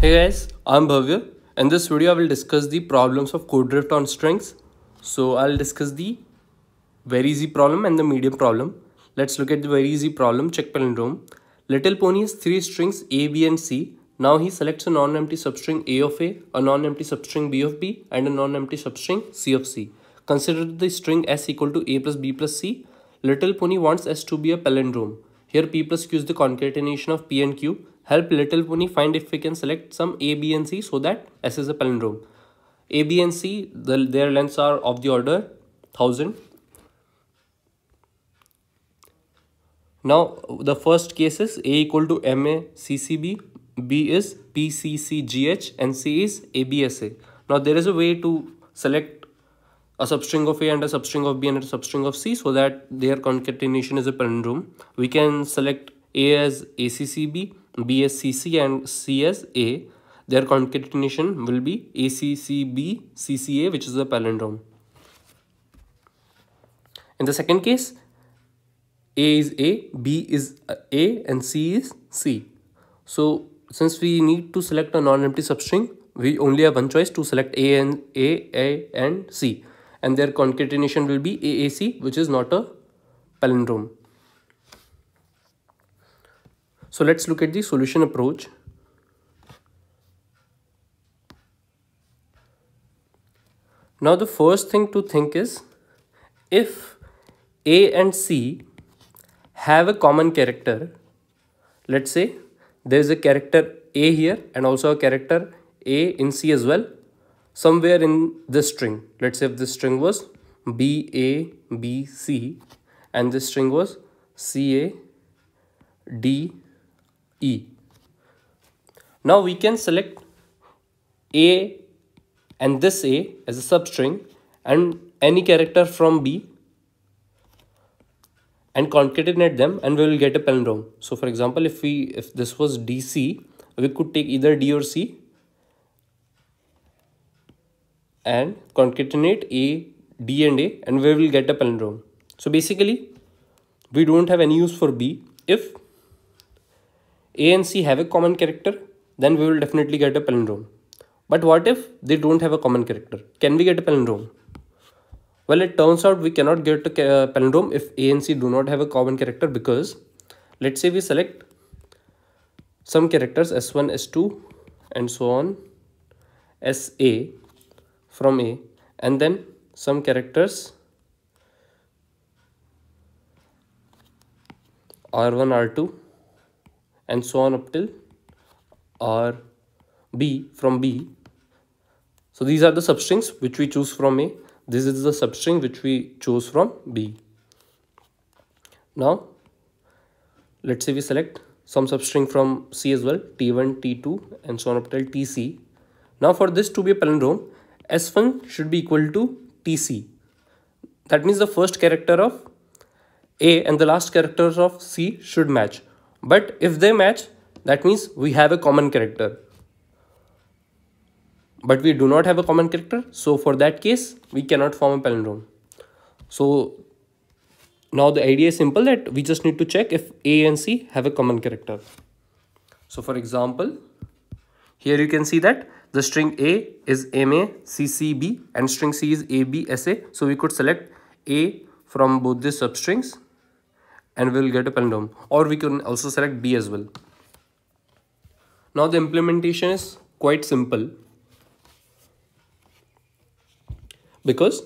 Hey guys, I'm Bhavya. In this video, I will discuss the problems of code drift on strings. So I'll discuss the very easy problem and the medium problem. Let's look at the very easy problem, check palindrome. Little Pony has three strings A, B and C. Now he selects a non-empty substring A of A, a non-empty substring B of B and a non-empty substring C of C. Consider the string S equal to A plus B plus C. Little Pony wants S to be a palindrome. Here P plus Q is the concatenation of P and Q. Help little pony find if we can select some A, B and C so that S is a palindrome. A, B and C, the, their lengths are of the order 1000. Now the first case is A equal to MA CCB, B is PCCGH and C is ABSA. Now there is a way to select a substring of A and a substring of B and a substring of C so that their concatenation is a palindrome. We can select A as ACCB, B as CC and C as A. Their concatenation will be ACCB, CCA which is a palindrome. In the second case, A is A, B is A and C is C. So since we need to select a non-empty substring, we only have one choice to select A and A, A and C and their concatenation will be AAC which is not a palindrome. So let's look at the solution approach. Now the first thing to think is if A and C have a common character, let's say there is a character A here and also a character A in C as well somewhere in this string let's say if this string was b a b c and this string was c a d e now we can select a and this a as a substring and any character from b and concatenate them and we will get a palindrome so for example if we if this was dc we could take either d or c and concatenate A, D and A and we will get a palindrome. So basically, we don't have any use for B. If A and C have a common character, then we will definitely get a palindrome. But what if they don't have a common character? Can we get a palindrome? Well, it turns out we cannot get a palindrome if A and C do not have a common character because let's say we select some characters S1, S2 and so on, SA from A and then some characters R1, R2 and so on up till R B from B. So these are the substrings which we choose from A. This is the substring which we choose from B. Now let's say we select some substring from C as well T1, T2 and so on up till TC. Now for this to be a palindrome S fun should be equal to TC. That means the first character of A and the last character of C should match. But if they match, that means we have a common character. But we do not have a common character. So for that case, we cannot form a palindrome. So now the idea is simple that we just need to check if A and C have a common character. So for example, here you can see that the string A is MA, CCB and string C is ABSA. So we could select A from both the substrings and we'll get a palindrome or we can also select B as well. Now the implementation is quite simple because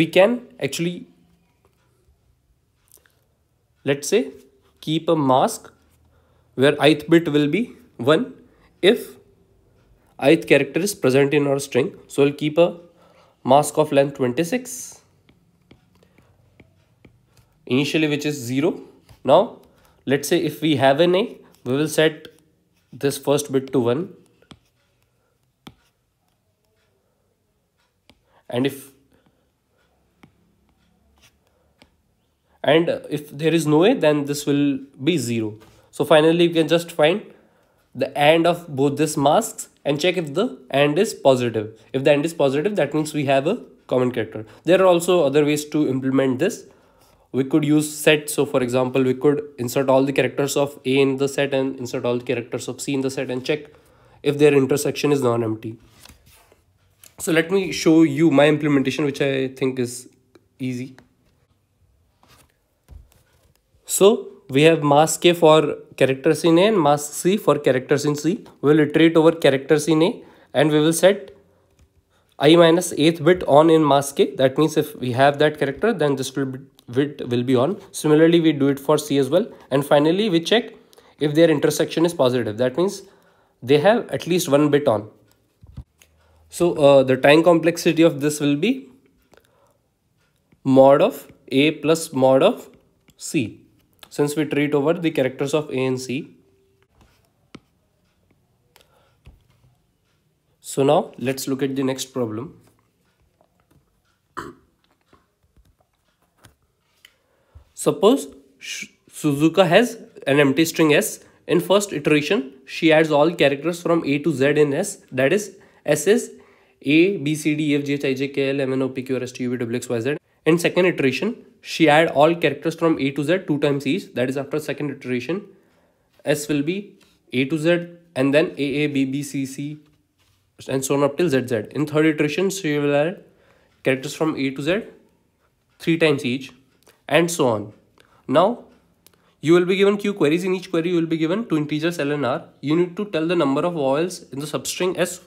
we can actually let's say keep a mask where ith bit will be 1 if ith character is present in our string so we'll keep a mask of length 26 initially which is 0 now let's say if we have an a we will set this first bit to 1 and if and if there is no a then this will be 0 so finally you can just find the end of both these masks and check if the end is positive. If the end is positive, that means we have a common character. There are also other ways to implement this. We could use set. So for example, we could insert all the characters of A in the set and insert all the characters of C in the set and check if their intersection is non-empty. So let me show you my implementation, which I think is easy. So we have mask A for characters in A and mask C for characters in C. We will iterate over characters in A and we will set i minus 8th bit on in mask A. That means if we have that character then this will bit will be on. Similarly we do it for C as well. And finally we check if their intersection is positive. That means they have at least one bit on. So uh, the time complexity of this will be mod of A plus mod of C since we treat over the characters of A and C. So now let's look at the next problem. Suppose Suzuka has an empty string S. In first iteration, she adds all characters from A to Z in S. That is, S is A, B, C, D, E, F, G, H, I, J, K, L, M, N, O, P, Q, R, S, T, U, V, W, X, Y, Z. In second iteration, she add all characters from a to z two times each that is after second iteration s will be a to z and then a a b b c c and so on up till z z in third iteration she will add characters from a to z three times each and so on now you will be given q queries in each query you will be given two integers l and r you need to tell the number of vowels in the substring s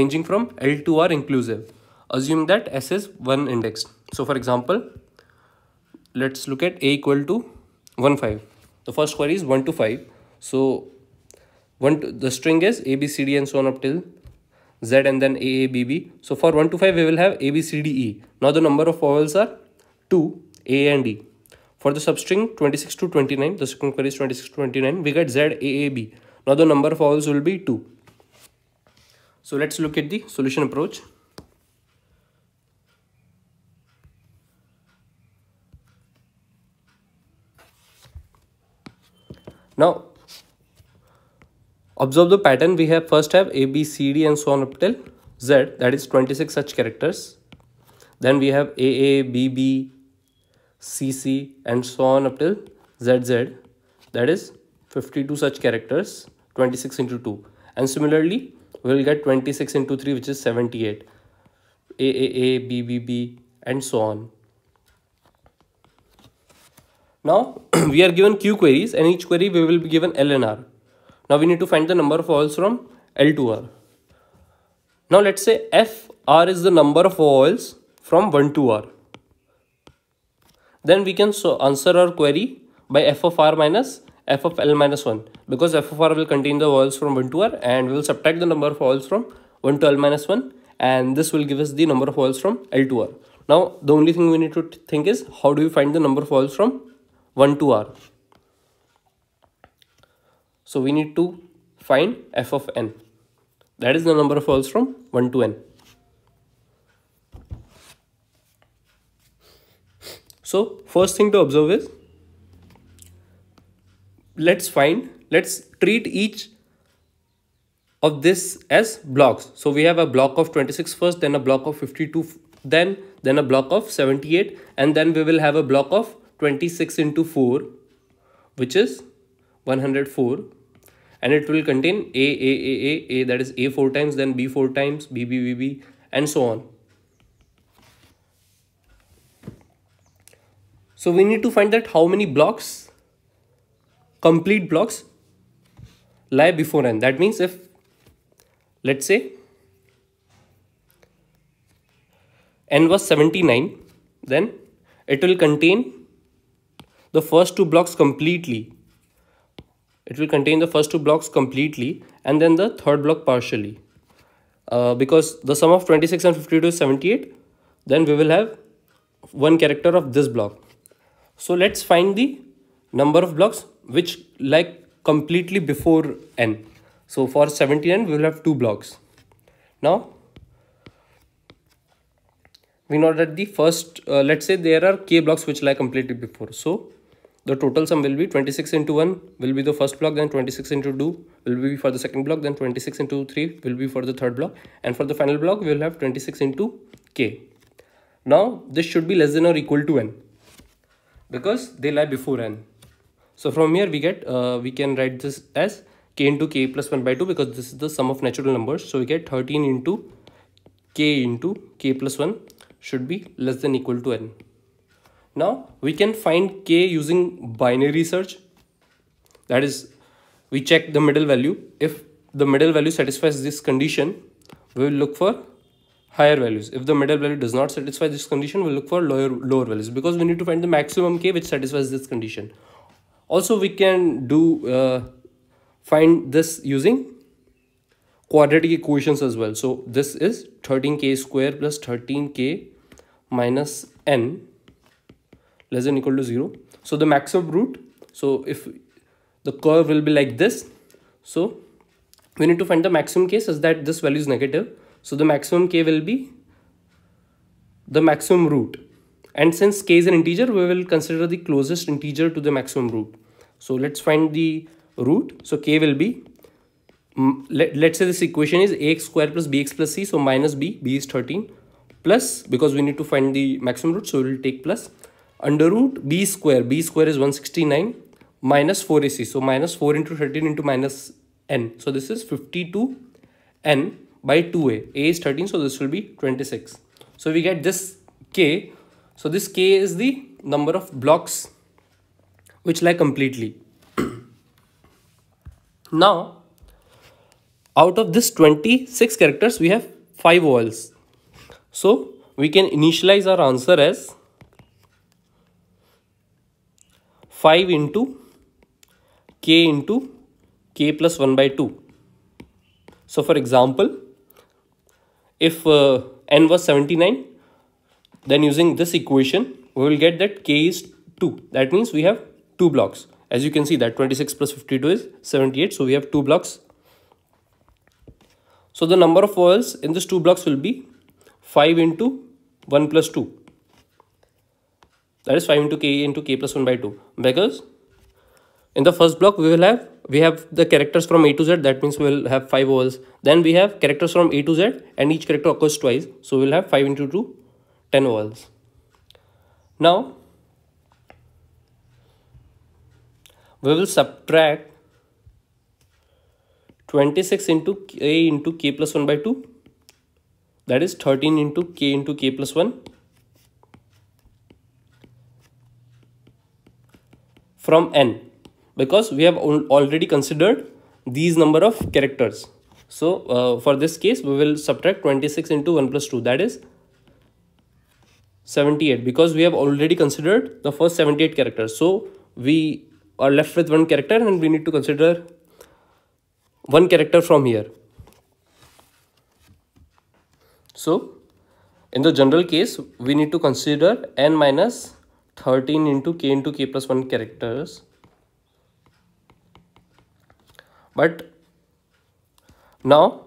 ranging from l to r inclusive assuming that s is one index so for example let's look at a equal to 1 5 the first query is 1 to 5 so one to, the string is a b c d and so on up till z and then a a b b so for 1 to 5 we will have a b c d e now the number of vowels are 2 a and e for the substring 26 to 29 the second query is 26 to 29 we get z a a b now the number of vowels will be 2 so let's look at the solution approach Now, observe the pattern we have first have A, B, C, D and so on up till Z that is 26 such characters. Then we have A A B B C C and so on up till ZZ that is 52 such characters 26 into 2 and similarly we will get 26 into 3 which is 78 A B B B and so on. Now we are given Q queries and each query we will be given L and R. Now we need to find the number of oils from L to R. Now let's say F R is the number of oils from 1 to R. Then we can so answer our query by F of R minus F of L minus 1 because F of R will contain the oils from 1 to R and we will subtract the number of oils from 1 to L minus 1 and this will give us the number of oils from L to R. Now the only thing we need to think is how do we find the number of oils from 1 to r. So we need to find f of n. That is the number of pearls from 1 to n. So first thing to observe is let's find let's treat each of this as blocks. So we have a block of 26 first then a block of 52 then then a block of 78 and then we will have a block of 26 into 4 which is 104 and it will contain A, A, A, A, A that is A 4 times then B 4 times B, B, B, B and so on. So we need to find that how many blocks complete blocks lie before n. That means if let's say n was 79 then it will contain the first two blocks completely. It will contain the first two blocks completely and then the third block partially. Uh, because the sum of 26 and 52 is 78, then we will have one character of this block. So let's find the number of blocks which like completely before n. So for seventy n we will have two blocks. Now, we know that the first, uh, let's say there are k blocks which lie completely before. So the total sum will be 26 into 1 will be the first block then 26 into 2 will be for the second block then 26 into 3 will be for the third block and for the final block we will have 26 into k now this should be less than or equal to n because they lie before n so from here we get uh, we can write this as k into k plus 1 by 2 because this is the sum of natural numbers so we get 13 into k into k plus 1 should be less than equal to n now we can find k using binary search. That is, we check the middle value. If the middle value satisfies this condition, we will look for higher values. If the middle value does not satisfy this condition, we'll look for lower, lower values because we need to find the maximum k which satisfies this condition. Also, we can do uh, find this using quadratic equations as well. So this is 13k square plus 13k minus n less than equal to 0 so the maximum root so if the curve will be like this so we need to find the maximum k such that this value is negative so the maximum k will be the maximum root and since k is an integer we will consider the closest integer to the maximum root so let's find the root so k will be let, let's say this equation is ax square plus bx plus c so minus b b is 13 plus because we need to find the maximum root so we will take plus under root b square b square is 169 minus 4ac so minus 4 into 13 into minus n so this is 52n by 2a a is 13 so this will be 26 so we get this k so this k is the number of blocks which lie completely now out of this 26 characters we have 5 walls so we can initialize our answer as 5 into k into k plus 1 by 2. So for example, if uh, n was 79, then using this equation, we will get that k is 2. That means we have two blocks. As you can see that 26 plus 52 is 78. So we have two blocks. So the number of walls in these two blocks will be 5 into 1 plus 2 that is 5 into k into k plus 1 by 2 because in the first block we will have we have the characters from a to z that means we will have 5 vowels then we have characters from a to z and each character occurs twice so we will have 5 into 2 10 vowels now we will subtract 26 into a into k plus 1 by 2 that is 13 into k into k plus 1 from n because we have already considered these number of characters. So uh, for this case, we will subtract 26 into 1 plus 2 that is 78 because we have already considered the first 78 characters. So we are left with one character and we need to consider one character from here. So in the general case, we need to consider n minus 13 into k into k plus 1 characters but now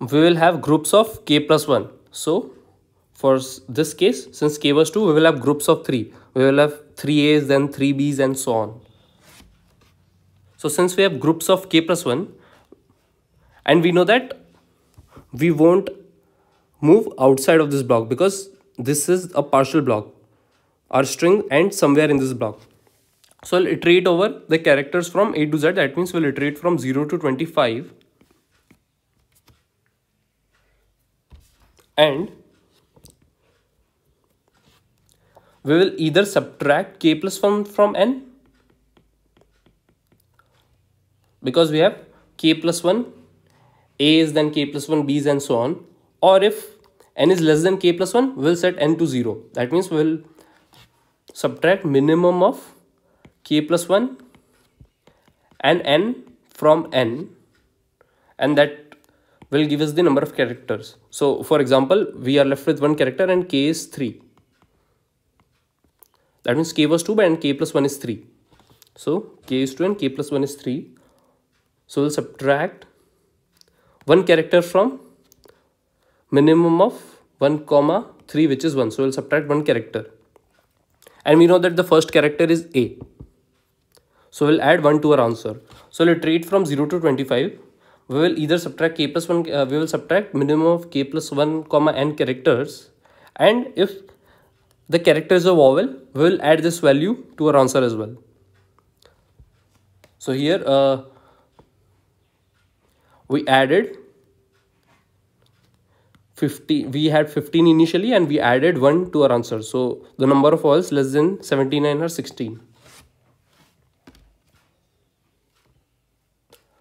we will have groups of k plus 1 so for this case since k was 2 we will have groups of 3 we will have 3 a's then 3 b's and so on so since we have groups of k plus 1 and we know that we won't move outside of this block because this is a partial block our string and somewhere in this block. So I'll iterate over the characters from A to Z. That means we'll iterate from 0 to 25. And we will either subtract k plus 1 from n because we have k plus 1 a is then k plus 1 b is and so on or if n is less than k plus 1 we'll set n to 0 that means we'll subtract minimum of k plus 1 and n from n and that will give us the number of characters. So for example, we are left with one character and k is 3. That means k was 2 and k plus 1 is 3. So k is 2 and k plus 1 is 3. So we'll subtract one character from minimum of 1 comma 3 which is 1. So we'll subtract one character and we know that the first character is A. So we'll add 1 to our answer. So let's iterate from 0 to 25. We will either subtract k plus 1, uh, we will subtract minimum of k plus 1 comma n characters. And if the character is a vowel, we will add this value to our answer as well. So here uh, we added Fifty. we had 15 initially and we added 1 to our answer so the number of walls less than 79 or 16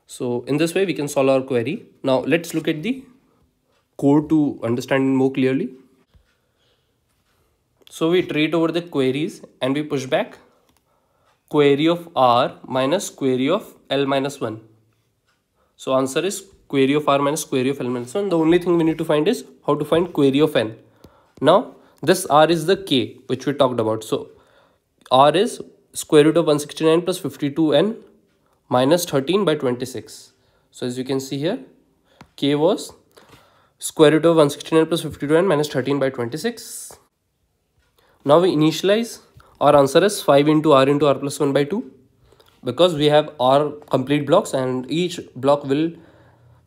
so in this way we can solve our query now let's look at the code to understand more clearly so we iterate over the queries and we push back query of r minus query of l minus 1 so answer is query of r minus query of l minus 1. The only thing we need to find is how to find query of n. Now, this r is the k which we talked about. So, r is square root of 169 plus 52n minus 13 by 26. So, as you can see here, k was square root of 169 plus 52n minus 13 by 26. Now, we initialize our answer as 5 into r into r plus 1 by 2 because we have r complete blocks and each block will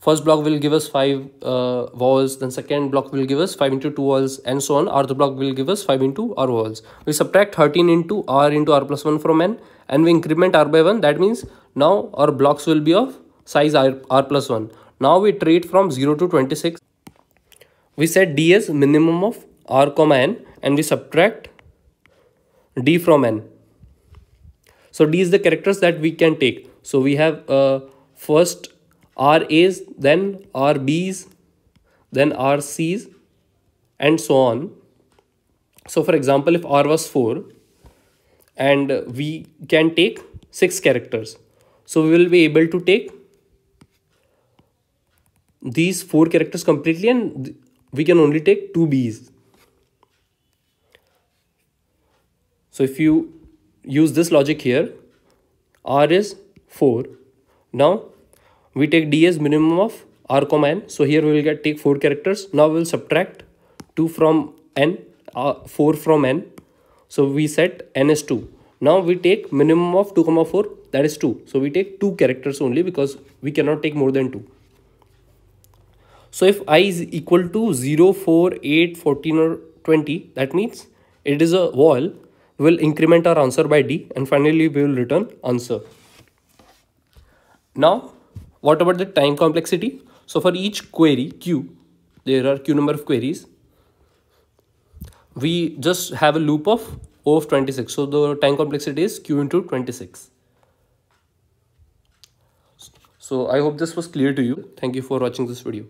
first block will give us five uh, walls then second block will give us five into two walls and so on or the block will give us five into r walls we subtract 13 into r into r plus 1 from n and we increment r by 1 that means now our blocks will be of size r, r plus 1 now we treat from 0 to 26 we set d as minimum of r comma n and we subtract d from n so d is the characters that we can take so we have uh, first R A's, then R B's, then R C's, and so on. So for example, if R was 4 and we can take 6 characters. So we will be able to take these 4 characters completely and we can only take 2 B's. So if you use this logic here, R is 4. Now we take d as minimum of r comma n. So here we will get take 4 characters. Now we will subtract 2 from n, uh, 4 from n. So we set n as 2. Now we take minimum of 2 comma 4 that is 2. So we take 2 characters only because we cannot take more than 2. So if i is equal to 0, 4, 8, 14 or 20 that means it is a wall. We will increment our answer by d and finally we will return answer. Now what about the time complexity? So for each query Q, there are Q number of queries. We just have a loop of O of 26. So the time complexity is Q into 26. So I hope this was clear to you. Thank you for watching this video.